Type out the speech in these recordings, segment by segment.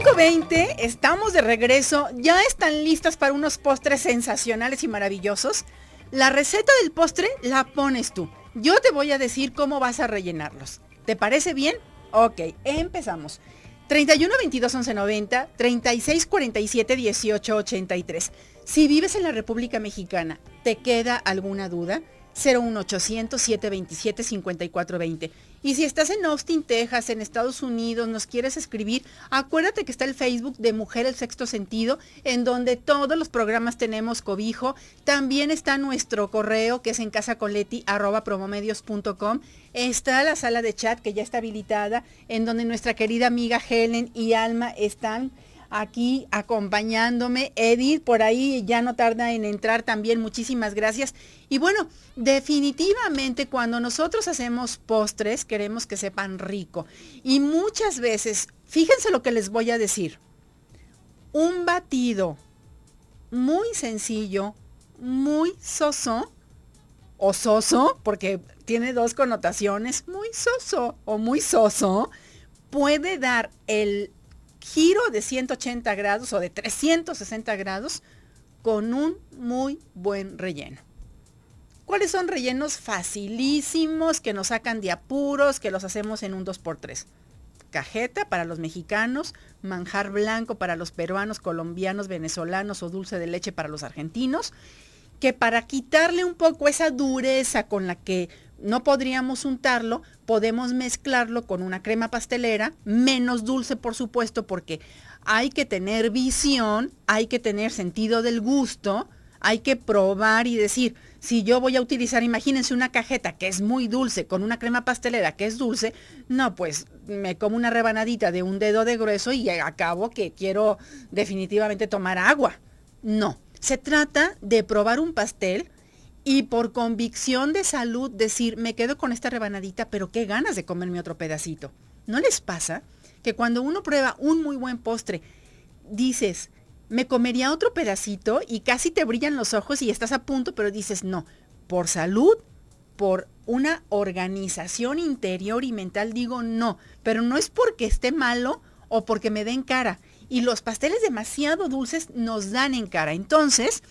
5.20, estamos de regreso, ya están listas para unos postres sensacionales y maravillosos. La receta del postre la pones tú. Yo te voy a decir cómo vas a rellenarlos. ¿Te parece bien? Ok, empezamos. 31 22 11 90, 36 47 18 83. Si vives en la República Mexicana, ¿te queda alguna duda? 0-1-800-727-5420. 727 5420. Y si estás en Austin, Texas, en Estados Unidos, nos quieres escribir, acuérdate que está el Facebook de Mujer el Sexto Sentido, en donde todos los programas tenemos cobijo. También está nuestro correo, que es en Está la sala de chat, que ya está habilitada, en donde nuestra querida amiga Helen y Alma están aquí acompañándome. Edith, por ahí ya no tarda en entrar también. Muchísimas gracias. Y bueno, definitivamente cuando nosotros hacemos postres queremos que sepan rico. Y muchas veces, fíjense lo que les voy a decir. Un batido muy sencillo, muy soso o soso, porque tiene dos connotaciones, muy soso o muy soso, puede dar el giro de 180 grados o de 360 grados con un muy buen relleno. ¿Cuáles son rellenos facilísimos que nos sacan de apuros, que los hacemos en un 2x3? Cajeta para los mexicanos, manjar blanco para los peruanos, colombianos, venezolanos o dulce de leche para los argentinos, que para quitarle un poco esa dureza con la que no podríamos untarlo, podemos mezclarlo con una crema pastelera, menos dulce por supuesto, porque hay que tener visión, hay que tener sentido del gusto, hay que probar y decir, si yo voy a utilizar, imagínense una cajeta que es muy dulce con una crema pastelera que es dulce, no, pues me como una rebanadita de un dedo de grueso y acabo que quiero definitivamente tomar agua. No, se trata de probar un pastel y por convicción de salud decir, me quedo con esta rebanadita, pero qué ganas de comerme otro pedacito. ¿No les pasa que cuando uno prueba un muy buen postre, dices, me comería otro pedacito y casi te brillan los ojos y estás a punto, pero dices, no, por salud, por una organización interior y mental digo no, pero no es porque esté malo o porque me den cara. Y los pasteles demasiado dulces nos dan en cara. Entonces,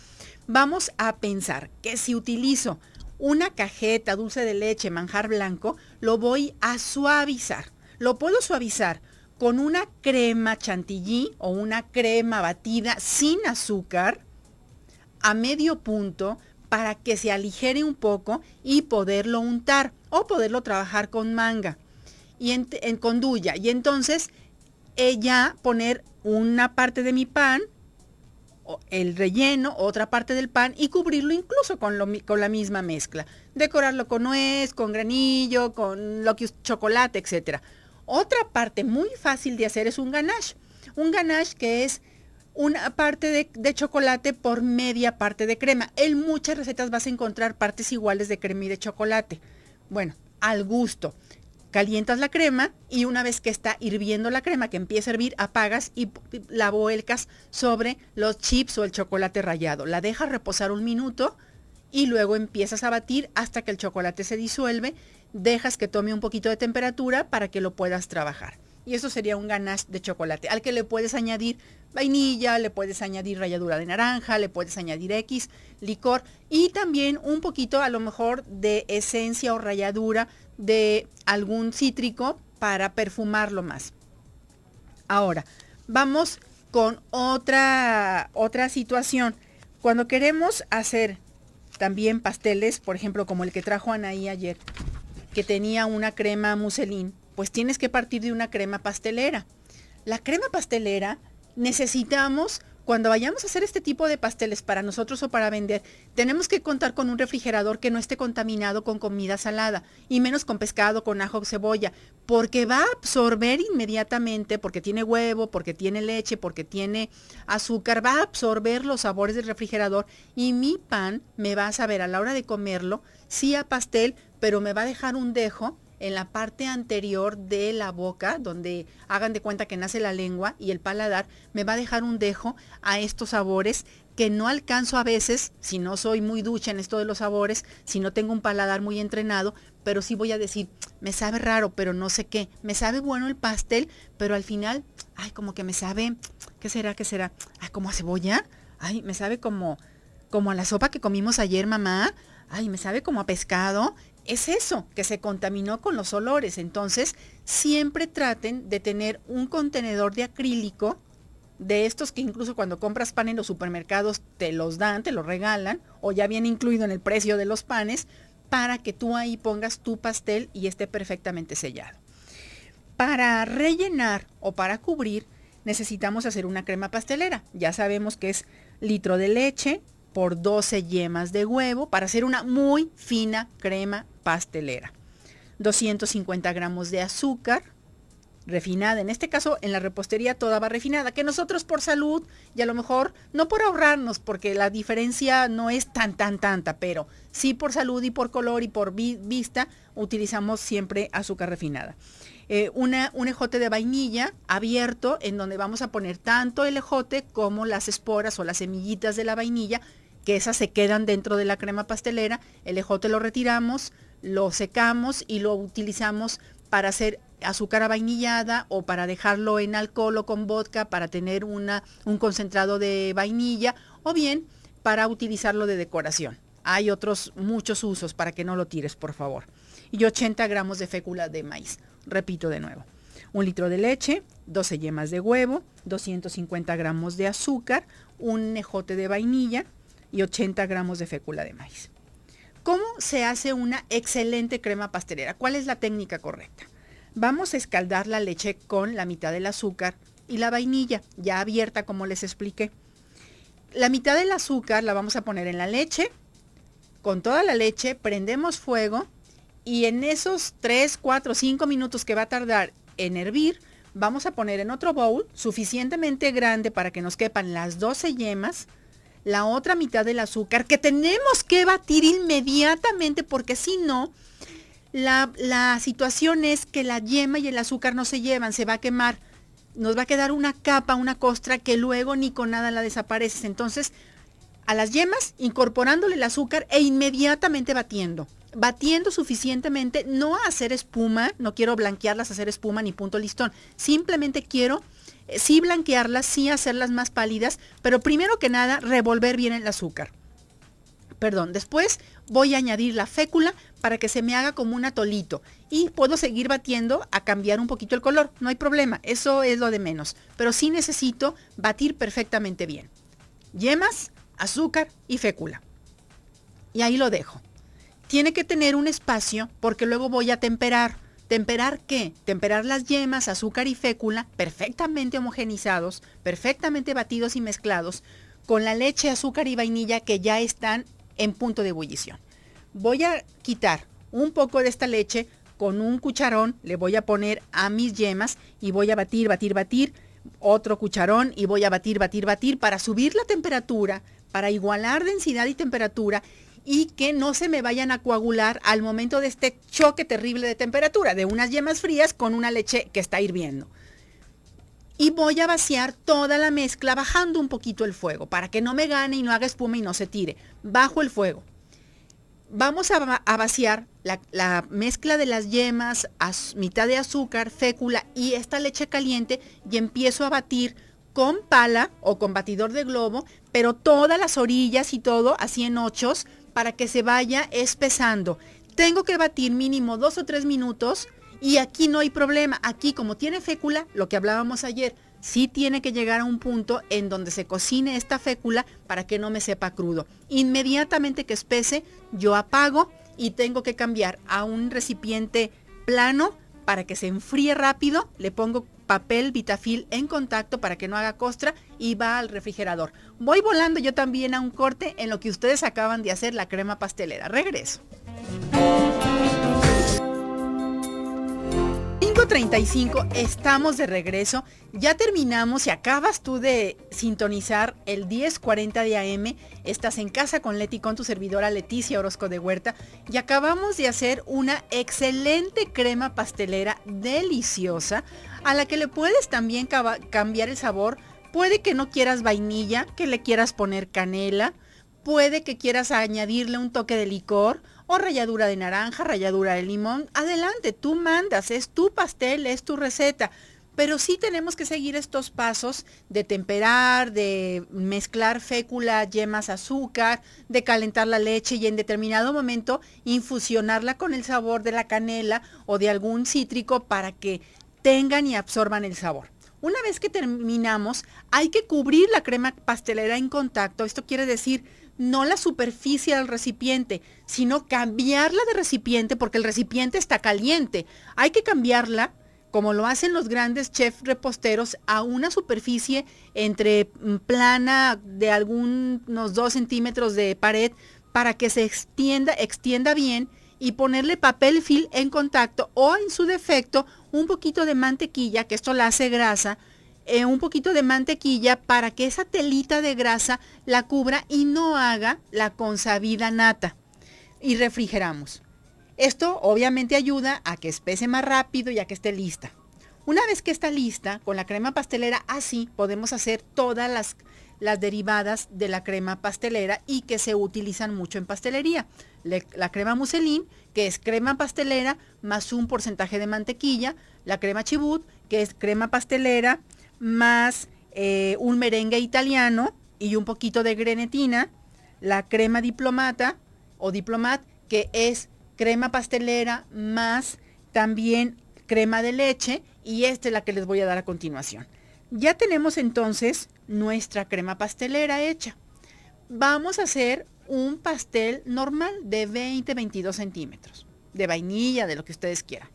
Vamos a pensar que si utilizo una cajeta dulce de leche, manjar blanco, lo voy a suavizar. Lo puedo suavizar con una crema chantilly o una crema batida sin azúcar a medio punto para que se aligere un poco y poderlo untar o poderlo trabajar con manga y en, con Y entonces ella eh, poner una parte de mi pan el relleno, otra parte del pan y cubrirlo incluso con, lo, con la misma mezcla. Decorarlo con nuez, con granillo, con lo que chocolate, etc. Otra parte muy fácil de hacer es un ganache. Un ganache que es una parte de, de, chocolate por media parte de crema. En muchas recetas vas a encontrar partes iguales de crema y de chocolate. Bueno, al gusto calientas la crema y una vez que está hirviendo la crema, que empieza a hervir, apagas y la vuelcas sobre los chips o el chocolate rallado. La dejas reposar un minuto y luego empiezas a batir hasta que el chocolate se disuelve. Dejas que tome un poquito de temperatura para que lo puedas trabajar. Y eso sería un ganache de chocolate, al que le puedes añadir vainilla, le puedes añadir ralladura de naranja, le puedes añadir X, licor y también un poquito a lo mejor de esencia o ralladura de algún cítrico para perfumarlo más. Ahora, vamos con otra, otra situación. Cuando queremos hacer también pasteles, por ejemplo, como el que trajo Anaí ayer, que tenía una crema muselín, pues tienes que partir de una crema pastelera. La crema pastelera necesitamos cuando vayamos a hacer este tipo de pasteles para nosotros o para vender, tenemos que contar con un refrigerador que no esté contaminado con comida salada y menos con pescado, con ajo cebolla, porque va a absorber inmediatamente, porque tiene huevo, porque tiene leche, porque tiene azúcar, va a absorber los sabores del refrigerador y mi pan me va a saber a la hora de comerlo, sí a pastel, pero me va a dejar un dejo en la parte anterior de la boca, donde hagan de cuenta que nace la lengua y el paladar, me va a dejar un dejo a estos sabores que no alcanzo a veces, si no soy muy ducha en esto de los sabores, si no tengo un paladar muy entrenado, pero sí voy a decir, me sabe raro, pero no sé qué, me sabe bueno el pastel, pero al final, ay, como que me sabe, ¿qué será? ¿Qué será? Ay, como a cebolla, ay, me sabe como, como a la sopa que comimos ayer, mamá, ay, me sabe como a pescado, es eso, que se contaminó con los olores. Entonces, siempre traten de tener un contenedor de acrílico, de estos que incluso cuando compras pan en los supermercados te los dan, te los regalan, o ya viene incluido en el precio de los panes, para que tú ahí pongas tu pastel y esté perfectamente sellado. Para rellenar o para cubrir, necesitamos hacer una crema pastelera. Ya sabemos que es litro de leche, por 12 yemas de huevo para hacer una muy fina crema pastelera. 250 gramos de azúcar refinada. En este caso, en la repostería toda va refinada, que nosotros por salud y a lo mejor no por ahorrarnos, porque la diferencia no es tan, tan, tanta, pero sí por salud y por color y por vista utilizamos siempre azúcar refinada. Eh, una, un ejote de vainilla abierto en donde vamos a poner tanto el ejote como las esporas o las semillitas de la vainilla que esas se quedan dentro de la crema pastelera, el ejote lo retiramos, lo secamos y lo utilizamos para hacer azúcar vainillada o para dejarlo en alcohol o con vodka para tener una, un concentrado de vainilla o bien para utilizarlo de decoración. Hay otros muchos usos para que no lo tires, por favor. Y 80 gramos de fécula de maíz. Repito de nuevo. Un litro de leche, 12 yemas de huevo, 250 gramos de azúcar, un ejote de vainilla, y 80 gramos de fécula de maíz. ¿Cómo se hace una excelente crema pastelera? ¿Cuál es la técnica correcta? Vamos a escaldar la leche con la mitad del azúcar y la vainilla, ya abierta como les expliqué. La mitad del azúcar la vamos a poner en la leche, con toda la leche, prendemos fuego y en esos 3, 4, 5 minutos que va a tardar en hervir, vamos a poner en otro bowl suficientemente grande para que nos quepan las 12 yemas, la otra mitad del azúcar que tenemos que batir inmediatamente porque si no, la, la situación es que la yema y el azúcar no se llevan, se va a quemar. Nos va a quedar una capa, una costra que luego ni con nada la desapareces. Entonces, a las yemas, incorporándole el azúcar e inmediatamente batiendo. Batiendo suficientemente, no a hacer espuma, no quiero blanquearlas, hacer espuma ni punto listón. Simplemente quiero eh, sí blanquearlas, sí hacerlas más pálidas, pero primero que nada revolver bien el azúcar. Perdón, después voy a añadir la fécula para que se me haga como un atolito y puedo seguir batiendo a cambiar un poquito el color, no hay problema, eso es lo de menos, pero sí necesito batir perfectamente bien. Yemas, azúcar y fécula. Y ahí lo dejo. Tiene que tener un espacio porque luego voy a temperar. ¿Temperar qué? Temperar las yemas, azúcar y fécula, perfectamente homogenizados, perfectamente batidos y mezclados, con la leche, azúcar y vainilla que ya están en punto de ebullición. Voy a quitar un poco de esta leche con un cucharón, le voy a poner a mis yemas y voy a batir, batir, batir, otro cucharón y voy a batir, batir, batir para subir la temperatura, para igualar densidad y temperatura y que no se me vayan a coagular al momento de este choque terrible de temperatura, de unas yemas frías con una leche que está hirviendo. Y voy a vaciar toda la mezcla bajando un poquito el fuego para que no me gane y no haga espuma y no se tire. Bajo el fuego. Vamos a, vaciar la, mezcla de las yemas, mitad de azúcar, fécula y esta leche caliente y empiezo a batir con pala o con batidor de globo, pero todas las orillas y todo así en ochos para que se vaya espesando. Tengo que batir mínimo dos o tres minutos y aquí no hay problema. Aquí como tiene fécula, lo que hablábamos ayer, sí tiene que llegar a un punto en donde se cocine esta fécula para que no me sepa crudo. Inmediatamente que espese, yo apago y tengo que cambiar a un recipiente plano para que se enfríe rápido. Le pongo papel vitafil en contacto para que no haga costra y va al refrigerador. Voy volando yo también a un corte en lo que ustedes acaban de hacer la crema pastelera. Regreso. 35 estamos de regreso. Ya terminamos y acabas tú de sintonizar el 10.40 de AM. Estás en casa con Leti, con tu servidora Leticia Orozco de Huerta. Y acabamos de hacer una excelente crema pastelera deliciosa a la que le puedes también cambiar el sabor. Puede que no quieras vainilla, que le quieras poner canela. Puede que quieras añadirle un toque de licor o de naranja, ralladura de limón. Adelante, tú mandas, es tu pastel, es tu receta. Pero sí tenemos que seguir estos pasos de temperar, de mezclar fécula, yemas, azúcar, de calentar la leche y en determinado momento infusionarla con el sabor de la canela o de algún cítrico para que tengan y absorban el sabor. Una vez que terminamos, hay que cubrir la crema pastelera en contacto. Esto quiere decir no la superficie del recipiente, sino cambiarla de recipiente porque el recipiente está caliente. Hay que cambiarla, como lo hacen los grandes chefs reposteros, a una superficie entre mm, plana de algunos 2 centímetros de pared para que se extienda, extienda bien y ponerle papel film en contacto o en su defecto un poquito de mantequilla, que esto la hace grasa, eh, un poquito de mantequilla para que esa telita de grasa la cubra y no haga la consabida nata. Y refrigeramos. Esto obviamente ayuda a que espese más rápido y a que esté lista. Una vez que está lista, con la crema pastelera así podemos hacer todas las, las derivadas de la crema pastelera y que se utilizan mucho en pastelería. la crema muselín, que es crema pastelera más un porcentaje de mantequilla, la crema chibut, que es crema pastelera más eh, un merengue italiano y un poquito de grenetina, la crema diplomata o diplomat, que es crema pastelera más también crema de leche y esta es la que les voy a dar a continuación. Ya tenemos entonces nuestra crema pastelera hecha. Vamos a hacer un pastel normal de 20-22 centímetros, de vainilla, de lo que ustedes quieran.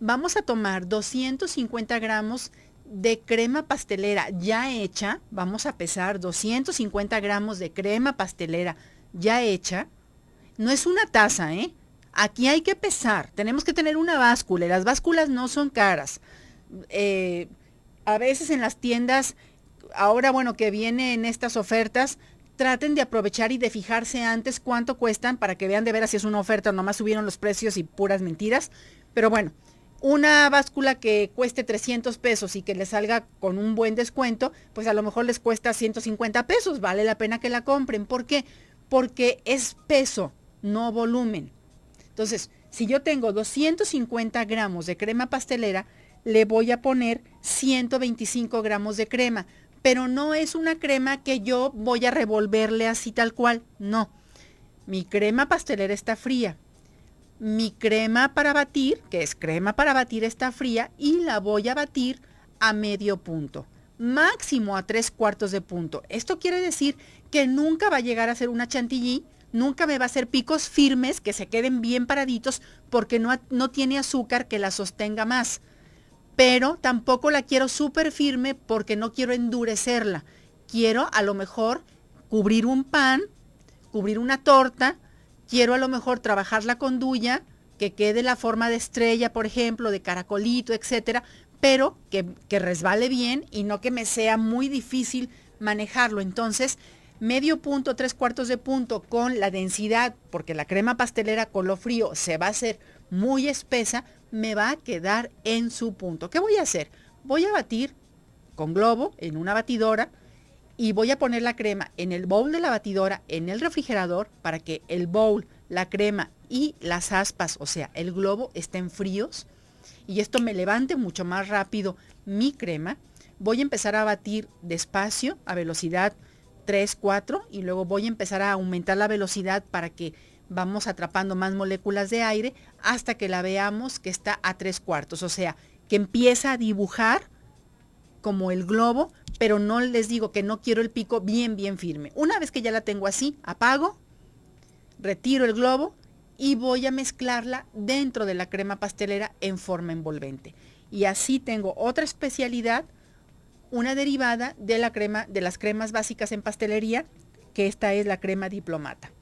Vamos a tomar 250 gramos de crema pastelera ya hecha, vamos a pesar 250 gramos de crema pastelera ya hecha, no es una taza, ¿eh? Aquí hay que pesar, tenemos que tener una báscula y las básculas no son caras. Eh, a veces en las tiendas, ahora bueno, que viene en estas ofertas, traten de aprovechar y de fijarse antes cuánto cuestan para que vean de veras si es una oferta, o nomás subieron los precios y puras mentiras. Pero bueno, una báscula que cueste 300 pesos y que le salga con un buen descuento, pues a lo mejor les cuesta 150 pesos, vale la pena que la compren. ¿Por qué? Porque es peso, no volumen. Entonces, si yo tengo 250 gramos de crema pastelera, le voy a poner 125 gramos de crema, pero no es una crema que yo voy a revolverle así tal cual, no. Mi crema pastelera está fría, mi crema para batir, que es crema para batir, está fría y la voy a batir a medio punto, máximo a tres cuartos de punto. Esto quiere decir que nunca va a llegar a ser una chantilly, nunca me va a hacer picos firmes que se queden bien paraditos porque no, no tiene azúcar que la sostenga más. Pero tampoco la quiero súper firme porque no quiero endurecerla. Quiero a lo mejor cubrir un pan, cubrir una torta quiero a lo mejor trabajar la condulla, que quede la forma de estrella, por ejemplo, de caracolito, etcétera, pero que, que resbale bien y no que me sea muy difícil manejarlo. Entonces, medio punto, tres cuartos de punto con la densidad, porque la crema pastelera con lo frío se va a hacer muy espesa, me va a quedar en su punto. ¿Qué voy a hacer? Voy a batir con globo en una batidora y voy a poner la crema en el bowl de la batidora, en el refrigerador, para que el bowl, la crema y las aspas, o sea, el globo, estén fríos. Y esto me levante mucho más rápido mi crema. Voy a empezar a batir despacio, a velocidad 3, 4, y luego voy a empezar a aumentar la velocidad para que vamos atrapando más moléculas de aire hasta que la veamos que está a 3 cuartos, o sea, que empieza a dibujar como el globo, pero no les digo que no quiero el pico bien, bien firme. Una vez que ya la tengo así, apago, retiro el globo y voy a mezclarla dentro de la crema pastelera en forma envolvente. Y así tengo otra especialidad, una derivada de la crema de las cremas básicas en pastelería, que esta es la crema diplomata.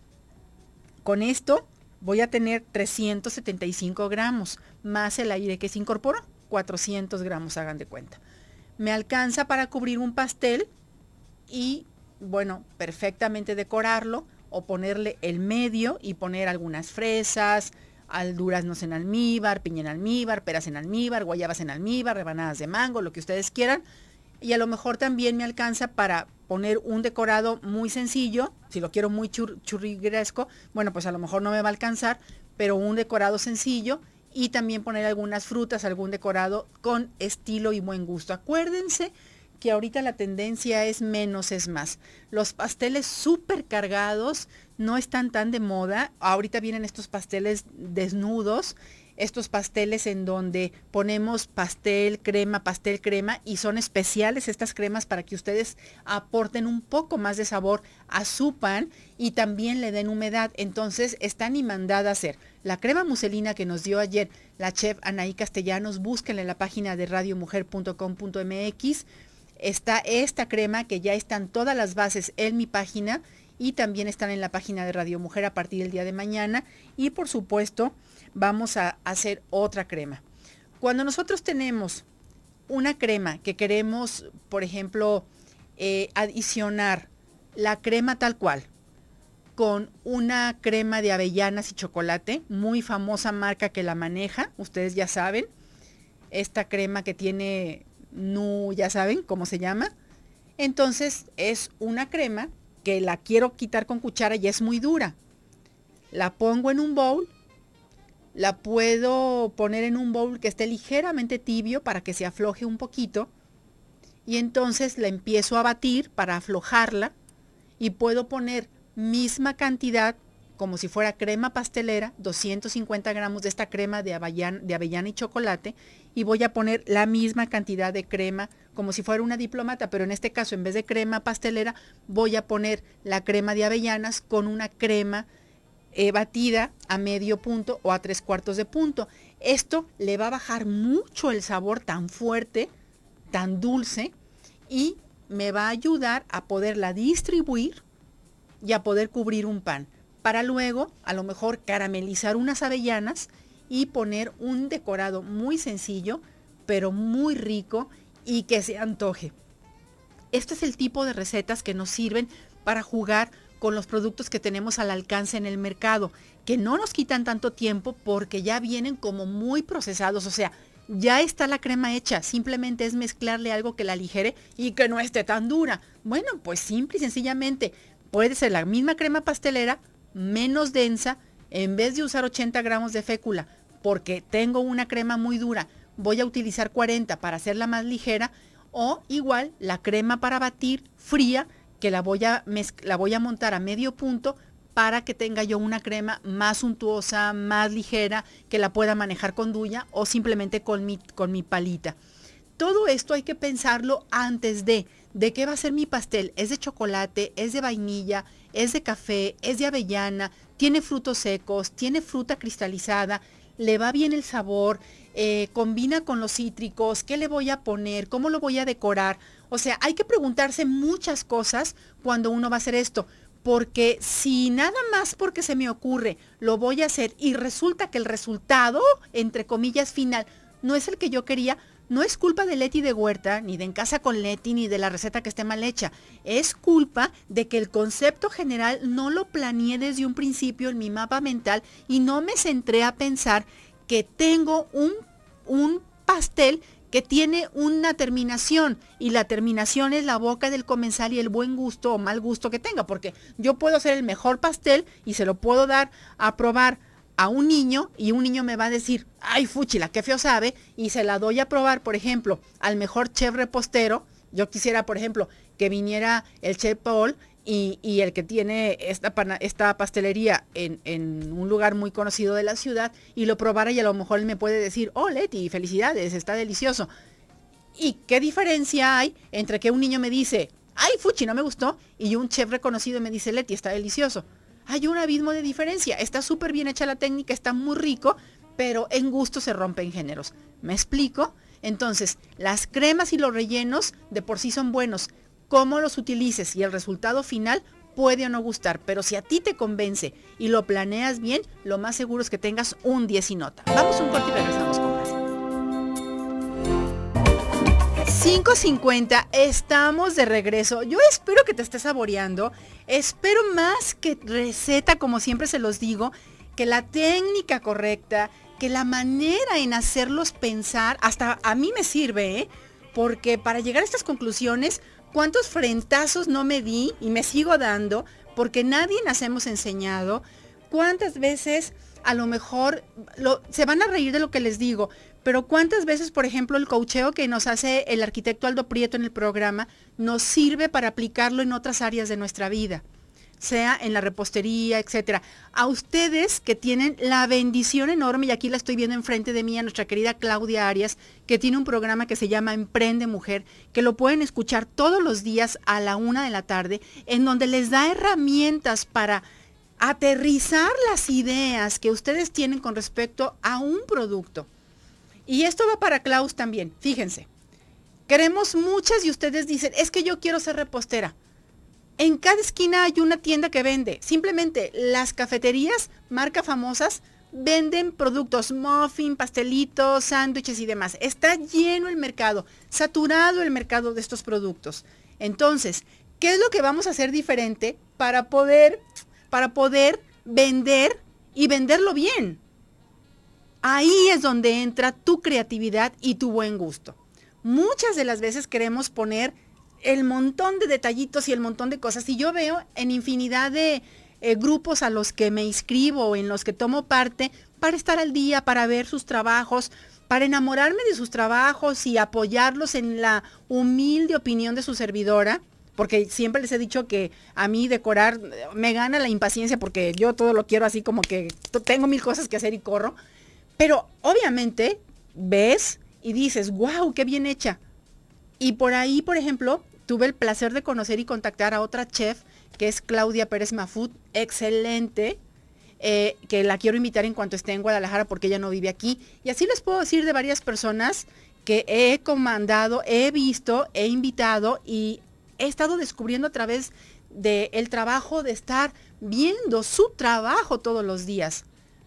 Con esto voy a tener 375 gramos más el aire que se incorporó, 400 gramos hagan de cuenta me alcanza para cubrir un pastel y, bueno, perfectamente decorarlo o ponerle el medio y poner algunas fresas, duraznos en almíbar, piña en almíbar, peras en almíbar, guayabas en almíbar, rebanadas de mango, lo que ustedes quieran. Y a lo mejor también me alcanza para poner un decorado muy sencillo, si lo quiero muy churrigresco, bueno, pues a lo mejor no me va a alcanzar, pero un decorado sencillo y también poner algunas frutas, algún decorado con estilo y buen gusto. Acuérdense que ahorita la tendencia es menos es más. Los pasteles súper cargados no están tan de moda. Ahorita vienen estos pasteles desnudos estos pasteles en donde ponemos pastel, crema, pastel, crema y son especiales estas cremas para que ustedes aporten un poco más de sabor a su pan y también le den humedad. Entonces y mandada a hacer. La crema muselina que nos dio ayer la chef Anaí Castellanos, búsquenla en la página de radiomujer.com.mx. Está esta crema que ya están todas las bases en mi página y también están en la página de Radio Mujer a partir del día de mañana y por supuesto vamos a hacer otra crema. Cuando nosotros tenemos una crema que queremos, por ejemplo, eh, adicionar la crema tal cual con una crema de avellanas y chocolate, muy famosa marca que la maneja, ustedes ya saben, esta crema que tiene, no, ya saben cómo se llama. Entonces es una crema que la quiero quitar con cuchara y es muy dura. La pongo en un bowl, la puedo poner en un bowl que esté ligeramente tibio para que se afloje un poquito y entonces la empiezo a batir para aflojarla y puedo poner misma cantidad como si fuera crema pastelera, 250 gramos de esta crema de avellana, de avellana y chocolate, y voy a poner la misma cantidad de crema como si fuera una diplomata, pero en este caso en vez de crema pastelera voy a poner la crema de avellanas con una crema eh, batida a medio punto o a tres cuartos de punto. Esto le va a bajar mucho el sabor tan fuerte, tan dulce y me va a ayudar a poderla distribuir y a poder cubrir un pan para luego a lo mejor caramelizar unas avellanas y poner un decorado muy sencillo pero muy rico y que se antoje. Este es el tipo de recetas que nos sirven para jugar con los productos que tenemos al alcance en el mercado, que no nos quitan tanto tiempo porque ya vienen como muy procesados, o sea, ya está la crema hecha, simplemente es mezclarle algo que la aligere y que no esté tan dura. Bueno, pues simple y sencillamente puede ser la misma crema pastelera, menos densa, en vez de usar 80 gramos de fécula, porque tengo una crema muy dura, voy a utilizar 40 para hacerla más ligera o igual la crema para batir fría que la voy a, la voy a montar a medio punto para que tenga yo una crema más suntuosa, más ligera, que la pueda manejar con duya o simplemente con mi, con mi palita. Todo esto hay que pensarlo antes de, de qué va a ser mi pastel. ¿Es de chocolate? ¿Es de vainilla? ¿Es de café? ¿Es de avellana? ¿Tiene frutos secos? ¿Tiene fruta cristalizada? le va bien el sabor, eh, combina con los cítricos, qué le voy a poner, cómo lo voy a decorar. O sea, hay que preguntarse muchas cosas cuando uno va a hacer esto, porque si nada más porque se me ocurre lo voy a hacer y resulta que el resultado, entre comillas, final, no es el que yo quería, no es culpa de Leti de Huerta, ni de En Casa con Leti, ni de la receta que esté mal hecha. Es culpa de que el concepto general no lo planeé desde un principio en mi mapa mental y no me centré a pensar que tengo un, un pastel que tiene una terminación y la terminación es la boca del comensal y el buen gusto o mal gusto que tenga, porque yo puedo hacer el mejor pastel y se lo puedo dar a probar a un niño y un niño me va a decir, ay, fuchi la que feo sabe, y se la doy a probar, por ejemplo, al mejor chef repostero. Yo quisiera, por ejemplo, que viniera el chef Paul y, y el que tiene esta, esta pastelería en, en, un lugar muy conocido de la ciudad y lo probara y a lo mejor él me puede decir, oh Leti, felicidades, está delicioso. ¿Y qué diferencia hay entre que un niño me dice, ay Fuchi, no me gustó, y un chef reconocido me dice, Leti, está delicioso? hay un abismo de diferencia. Está súper bien hecha la técnica, está muy rico, pero en gusto se rompen géneros. ¿Me explico? Entonces, las cremas y los rellenos de por sí son buenos. Cómo los utilices y el resultado final puede o no gustar, pero si a ti te convence y lo planeas bien, lo más seguro es que tengas un 10 y nota. Vamos un corte y regresamos. 5.50, estamos de regreso. Yo espero que te estés saboreando. Espero más que receta, como siempre se los digo, que la técnica correcta, que la manera en hacerlos pensar, hasta a mí me sirve, ¿eh? Porque para llegar a estas conclusiones, cuántos frentazos no me di y me sigo dando, porque nadie nos hemos enseñado cuántas veces a lo mejor se van a reír de lo que les digo, pero ¿cuántas veces, por ejemplo, el cocheo que nos hace el arquitecto Aldo Prieto en el programa nos sirve para aplicarlo en otras áreas de nuestra vida? sea en la repostería, etcétera. A ustedes que tienen la bendición enorme, y aquí la estoy viendo enfrente de mí a nuestra querida Claudia Arias, que tiene un programa que se llama Emprende Mujer, que lo pueden escuchar todos los días a la una de la tarde, en donde les da herramientas para aterrizar las ideas que ustedes tienen con respecto a un producto. Y esto va para Klaus también, fíjense. Queremos muchas y ustedes dicen, es que yo quiero ser repostera. En cada esquina hay una tienda que vende. Simplemente las cafeterías, marca famosas, venden productos, muffin, pastelitos, sándwiches y demás. Está lleno el mercado, saturado el mercado de estos productos. Entonces, ¿qué es lo que vamos a hacer diferente para poder, para poder vender y venderlo bien? Ahí es donde entra tu creatividad y tu buen gusto. Muchas de las veces queremos poner el montón de detallitos y el montón de cosas. Y yo veo en infinidad de eh, grupos a los que me inscribo o en los que tomo parte para estar al día, para ver sus trabajos, para enamorarme de sus trabajos y apoyarlos en la humilde opinión de su servidora. Porque siempre les he dicho que a mí decorar me gana la impaciencia porque yo todo lo quiero así como que tengo mil cosas que hacer y corro. Pero obviamente ves y dices, wow, qué bien hecha. Y por ahí, por ejemplo, tuve el placer de conocer y contactar a otra chef, que es Claudia Pérez Mafut, excelente, eh, que la quiero invitar en cuanto esté en Guadalajara porque ella no vive aquí. Y así les puedo decir de varias personas que he comandado, he visto, he invitado y he estado descubriendo a través del trabajo de estar viendo su trabajo todos los días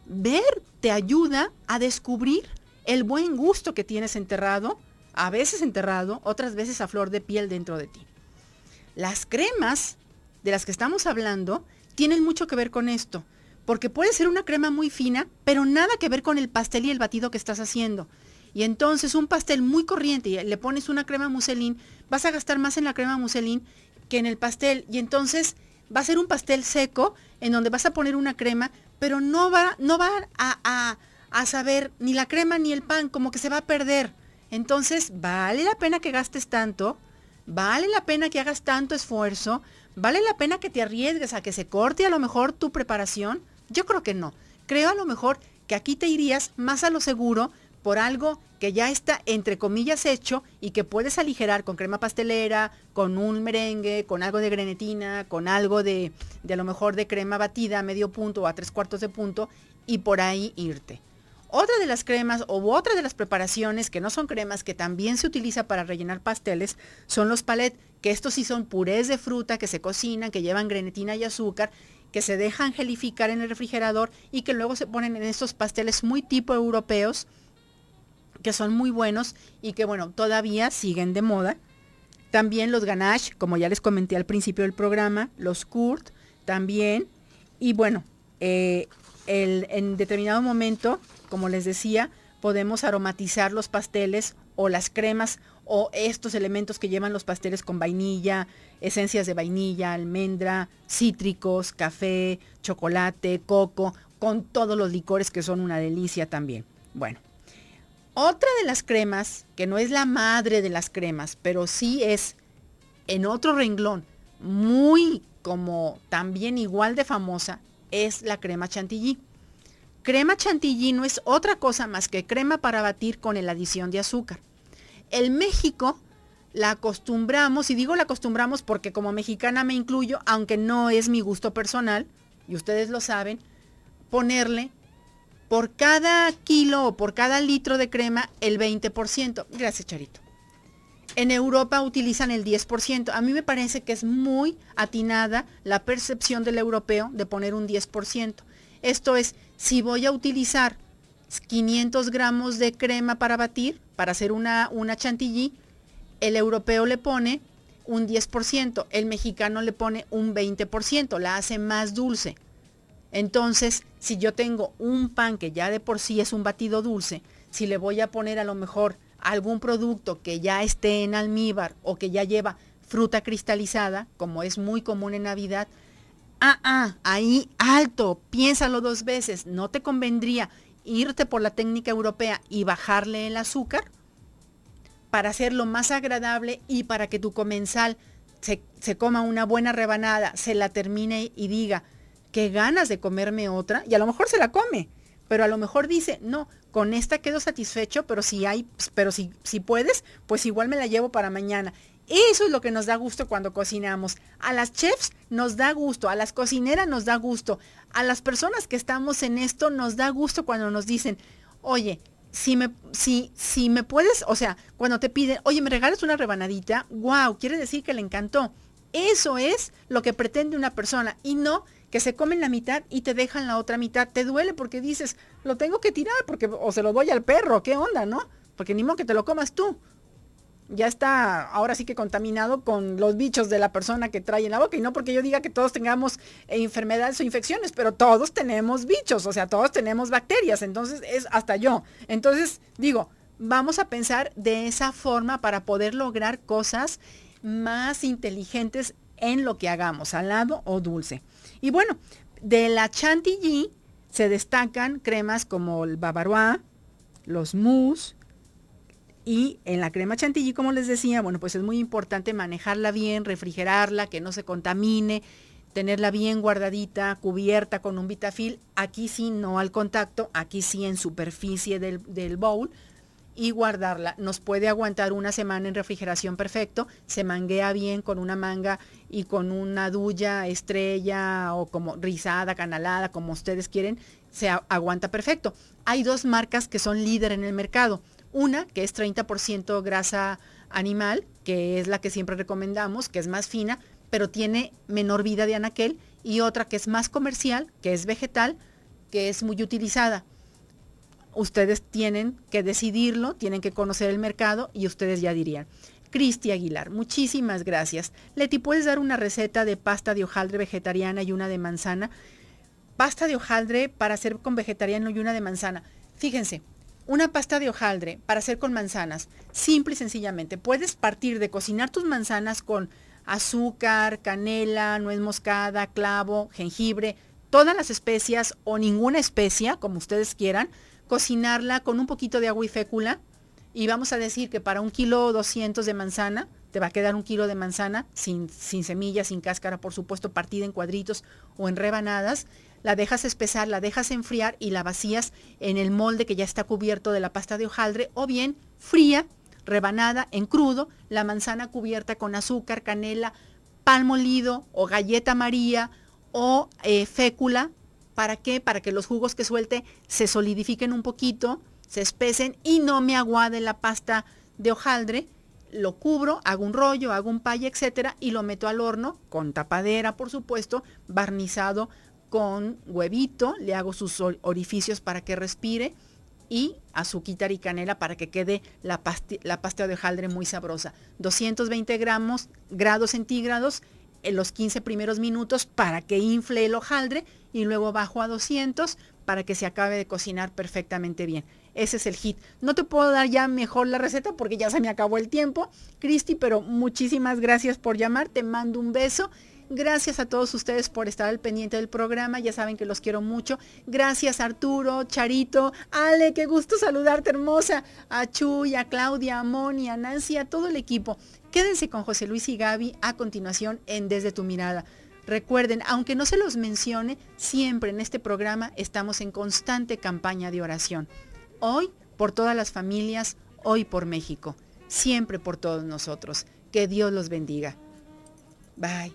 ver te ayuda a descubrir el buen gusto que tienes enterrado, a veces enterrado, otras veces a flor de piel dentro de ti. Las cremas de las que estamos hablando tienen mucho que ver con esto, porque puede ser una crema muy fina, pero nada que ver con el pastel y el batido que estás haciendo. Y entonces un pastel muy corriente y le pones una crema muselín, vas a gastar más en la crema muselín que en el pastel. Y entonces va a ser un pastel seco en donde vas a poner una crema, pero no va, no va a, a saber ni la crema ni el pan, como que se va a perder. Entonces, vale la pena que gastes tanto, vale la pena que hagas tanto esfuerzo, vale la pena que te arriesgues a que se corte a lo mejor tu preparación. Yo creo que no. Creo a lo mejor que aquí te irías más a lo seguro por algo que ya está entre comillas hecho y que puedes aligerar con crema pastelera, con un merengue, con algo de grenetina, con algo de, de a lo mejor de crema batida a medio punto o a tres cuartos de punto y por ahí irte. Otra de las cremas o otra de las preparaciones que no son cremas, que también se utiliza para rellenar pasteles, son los palet, que estos sí son purés de fruta que se cocinan, que llevan grenetina y azúcar, que se dejan gelificar en el refrigerador y que luego se ponen en estos pasteles muy tipo europeos, que son muy buenos y que bueno, todavía siguen de moda. También los ganache, como ya les comenté al principio del programa, los curd también. Y bueno, eh, el, en determinado momento, como les decía, podemos aromatizar los pasteles o las cremas o estos elementos que llevan los pasteles con vainilla, esencias de vainilla, almendra, cítricos, café, chocolate, coco, con todos los licores que son una delicia también. Bueno, otra de las cremas, que no es la madre de las cremas, pero sí es en otro renglón, muy como también igual de famosa, es la crema chantilly. Crema chantilly no es otra cosa más que crema para batir con la adición de azúcar. En México la acostumbramos, y digo la acostumbramos porque como mexicana me incluyo, aunque no es mi gusto personal, y ustedes lo saben, ponerle por cada kilo o por cada litro de crema el 20%. Gracias, Charito. En Europa utilizan el 10%. A mí me parece que es muy atinada la percepción del europeo de poner un 10%. Esto es, si voy a utilizar 500 gramos de crema para batir, para hacer una, una chantilly, el europeo le pone un 10%, el mexicano le pone un 20%, la hace más dulce. Entonces, si yo tengo un pan que ya de por sí es un batido dulce, si le voy a poner a lo mejor algún producto que ya esté en almíbar o que ya lleva fruta cristalizada, como es muy común en Navidad, ah, ah, ahí alto, piénsalo dos veces, ¿no te convendría irte por la técnica europea y bajarle el azúcar? Para hacerlo más agradable y para que tu comensal se, se coma una buena rebanada, se la termine y diga, qué ganas de comerme otra, y a lo mejor se la come, pero a lo mejor dice, no, con esta quedo satisfecho, pero si hay, pues, pero si, si puedes, pues igual me la llevo para mañana. Eso es lo que nos da gusto cuando cocinamos. A las chefs nos da gusto, a las cocineras nos da gusto, a las personas que estamos en esto nos da gusto cuando nos dicen, oye, si me, si, si me puedes, o sea, cuando te piden, oye, me regalas una rebanadita, wow, quiere decir que le encantó. Eso es lo que pretende una persona y no que se comen la mitad y te dejan la otra mitad. Te duele porque dices, lo tengo que tirar porque o se lo doy al perro, ¿qué onda, no? Porque ni modo que te lo comas tú. Ya está ahora sí que contaminado con los bichos de la persona que trae en la boca. Y no porque yo diga que todos tengamos enfermedades o infecciones, pero todos tenemos bichos, o sea, todos tenemos bacterias. Entonces es hasta yo. Entonces digo, vamos a pensar de esa forma para poder lograr cosas más inteligentes en lo que hagamos, salado o dulce. Y bueno, de la chantilly se destacan cremas como el bavarois, los mousse, y en la crema chantilly, como les decía, bueno, pues es muy importante manejarla bien, refrigerarla, que no se contamine, tenerla bien guardadita, cubierta con un vitafil. Aquí sí, no al contacto, aquí sí en superficie del, del bowl, y guardarla. Nos puede aguantar una semana en refrigeración perfecto, se manguea bien con una manga y con una duya estrella o como rizada, canalada, como ustedes quieren, se aguanta perfecto. Hay dos marcas que son líder en el mercado. Una que es 30% grasa animal, que es la que siempre recomendamos, que es más fina, pero tiene menor vida de anaquel, y otra que es más comercial, que es vegetal, que es muy utilizada ustedes tienen que decidirlo, tienen que conocer el mercado y ustedes ya dirían. Cristi Aguilar, muchísimas gracias. Leti, ¿puedes dar una receta de pasta de hojaldre vegetariana y una de manzana? Pasta de hojaldre para hacer con vegetariano y una de manzana. Fíjense, una pasta de hojaldre para hacer con manzanas, simple y sencillamente. Puedes partir de cocinar tus manzanas con azúcar, canela, nuez moscada, clavo, jengibre, todas las especias o ninguna especia, como ustedes quieran, cocinarla con un poquito de agua y fécula y vamos a decir que para un kilo o 200 de manzana, te va a quedar un kilo de manzana sin, semillas, sin cáscara, por supuesto, partida en cuadritos o en rebanadas. La dejas espesar, la dejas enfriar y la vacías en el molde que ya está cubierto de la pasta de hojaldre o bien fría, rebanada en crudo, la manzana cubierta con azúcar, canela, pan molido o galleta maría o eh, fécula ¿Para qué? Para que los jugos que suelte se solidifiquen un poquito, se espesen y no me aguade la pasta de hojaldre. Lo cubro, hago un rollo, hago un paye, etcétera, y lo meto al horno con tapadera, por supuesto, barnizado con huevito, le hago sus orificios para que respire y azúcar y canela para que quede la, pasta de hojaldre muy sabrosa. 220 gramos, grados centígrados, en los 15 primeros minutos para que infle el hojaldre, y luego bajo a 200 para que se acabe de cocinar perfectamente bien. Ese es el hit. No te puedo dar ya mejor la receta porque ya se me acabó el tiempo, Cristi, pero muchísimas gracias por llamar. Te mando un beso. Gracias a todos ustedes por estar al pendiente del programa. Ya saben que los quiero mucho. Gracias Arturo, Charito, Ale, qué gusto saludarte, hermosa. A Chuy, a Claudia, a Moni, a Nancy, a todo el equipo. Quédense con José Luis y Gaby a continuación en Desde tu mirada. Recuerden, aunque no se los mencione, siempre en este programa estamos en constante campaña de oración. Hoy por todas las familias, hoy por México, siempre por todos nosotros. Que Dios los bendiga. Bye.